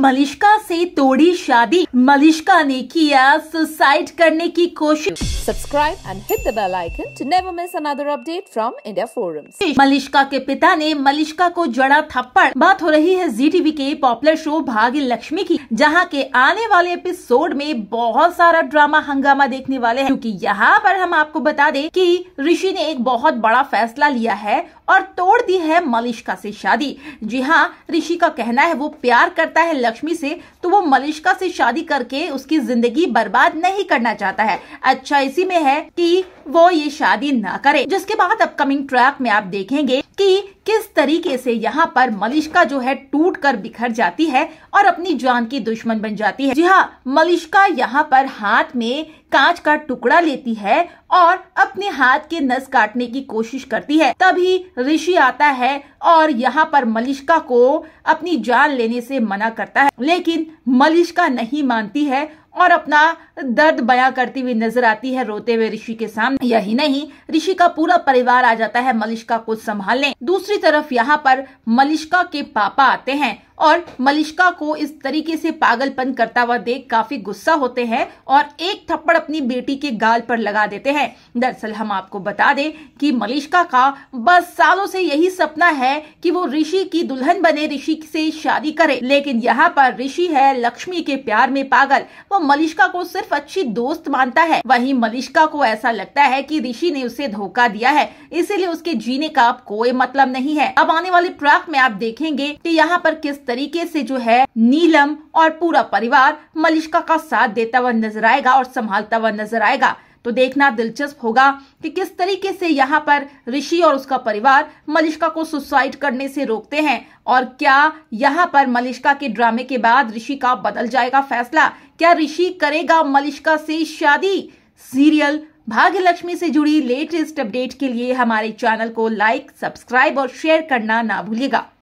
मलिश्का से तोड़ी शादी मलिश्का ने किया सुसाइड करने की कोशिश subscribe and hit the bell icon to never miss another update from India Forum Malishka के पिता ने मलिश्का को जड़ा थप्पड़ बात हो रही है जी टीवी के पॉपुलर शो भाग्य लक्ष्मी की जहाँ के आने वाले एपिसोड में बहुत सारा ड्रामा हंगामा देखने वाले हैं क्योंकि यहाँ पर हम आपको बता दें कि ऋषि ने एक बहुत बड़ा फैसला लिया है और तोड़ दी है मलिश्का से शादी जी हाँ ऋषि का कहना है वो प्यार करता है लक्ष्मी से तो वो मलिश्का से शादी करके उसकी जिंदगी बर्बाद नहीं करना चाहता है अच्छा इसी में है कि वो ये शादी ना करे जिसके बाद अपकमिंग ट्रैक में आप देखेंगे कि किस तरीके से यहाँ पर मलिश्का जो है टूट कर बिखर जाती है और अपनी जान की दुश्मन बन जाती है जी हाँ मलिश्का यहाँ पर हाथ में कांच का टुकड़ा लेती है और अपने हाथ के नस काटने की कोशिश करती है तभी ऋषि आता है और यहाँ पर मलिश्का को अपनी जान लेने से मना करता है लेकिन मलिश्का नहीं मानती है और अपना दर्द बयां करती हुई नजर आती है रोते हुए ऋषि के सामने यही नहीं ऋषि का पूरा परिवार आ जाता है मलिश्का को संभालने दूसरी तरफ यहाँ पर मलिश्का के पापा आते हैं और मलिश्का को इस तरीके से पागलपन करता हुआ देख काफी गुस्सा होते हैं और एक थप्पड़ अपनी बेटी के गाल पर लगा देते हैं दरअसल हम आपको बता दें कि मलिश्का का बस सालों से यही सपना है कि वो ऋषि की दुल्हन बने ऋषि से शादी करे लेकिन यहाँ पर ऋषि है लक्ष्मी के प्यार में पागल वो मलिश्का को सिर्फ सिर्फ अच्छी दोस्त मानता है वहीं मलिश्का को ऐसा लगता है कि ऋषि ने उसे धोखा दिया है इसीलिए उसके जीने का अब कोई मतलब नहीं है अब आने वाले ट्रैक में आप देखेंगे कि यहाँ पर किस तरीके से जो है नीलम और पूरा परिवार मलिश्का का साथ देता हुआ नजर आएगा और संभालता हुआ नजर आएगा तो देखना दिलचस्प होगा कि किस तरीके से यहाँ पर ऋषि और उसका परिवार मलिश्का को सुसाइड करने से रोकते हैं और क्या यहाँ पर मलिश्का के ड्रामे के बाद ऋषि का बदल जाएगा फैसला क्या ऋषि करेगा मलिश्का से शादी सीरियल भाग्यलक्ष्मी से जुड़ी लेटेस्ट अपडेट के लिए हमारे चैनल को लाइक सब्सक्राइब और शेयर करना ना भूलिएगा